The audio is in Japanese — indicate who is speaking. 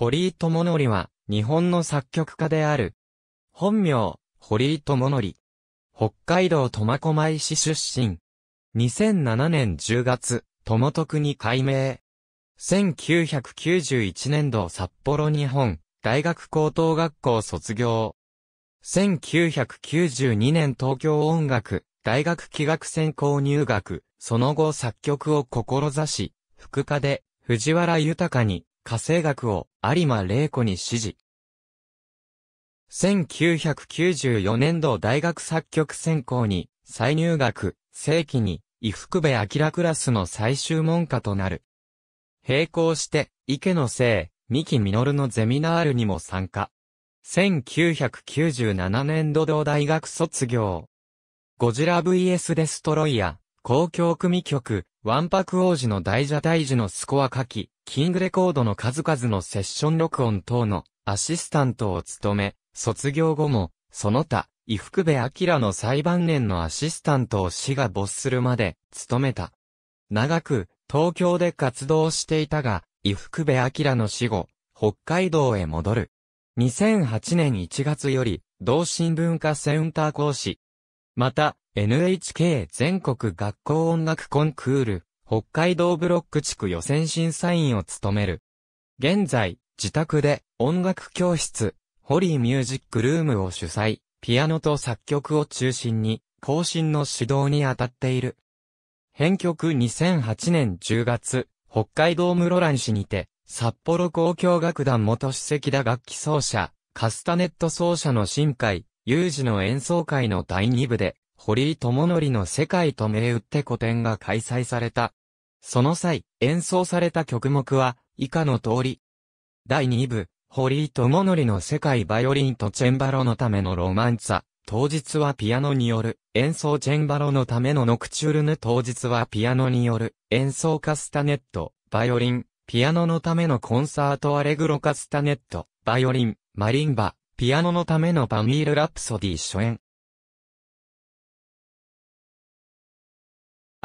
Speaker 1: 堀井智則
Speaker 2: は、日本の作曲家である。本名、堀井智則。北海道苫小牧市出身。2007年10月、友徳に改名。1991年度札幌日本大学高等学校卒業。1992年東京音楽大学器楽専攻入学、その後作曲を志し、副科で藤原豊に家政学を有馬玲子に指示。1994年度大学作曲専攻に再入学、正規に、伊福部明クラスの最終門下となる。並行して、池野生、三木実のゼミナールにも参加。1997年度同大学卒業。ゴジラ VS デストロイヤ、公共組曲、ワンパク王子の大蛇大樹のスコア書き、キングレコードの数々のセッション録音等のアシスタントを務め、卒業後も、その他、伊福部明の裁判年のアシスタントを死が没するまで、務めた。長く、東京で活動していたが、伊福部明の死後、北海道へ戻る。2008年1月より、同心文化センター講師、また、NHK 全国学校音楽コンクール、北海道ブロック地区予選審査員を務める。現在、自宅で音楽教室、ホリーミュージックルームを主催、ピアノと作曲を中心に、更新の指導に当たっている。編曲2008年10月、北海道室蘭市にて、札幌交響楽団元主席だ楽器奏者、カスタネット奏者の新会、有事の演奏会の第2部で、堀井智則の世界と銘打って個展が開催された。その際、演奏された曲目は、以下の通り。第2部、堀井智則の世界バイオリンとチェンバロのためのロマンツァ。当日はピアノによる演奏チェンバロのためのノクチュールヌ当日はピアノによる演奏カスタネット、バイオリン、ピアノのためのコンサートアレグロカスタネット、バイオリン、マリンバ、ピアノのためのパミール・ラプソディ初演。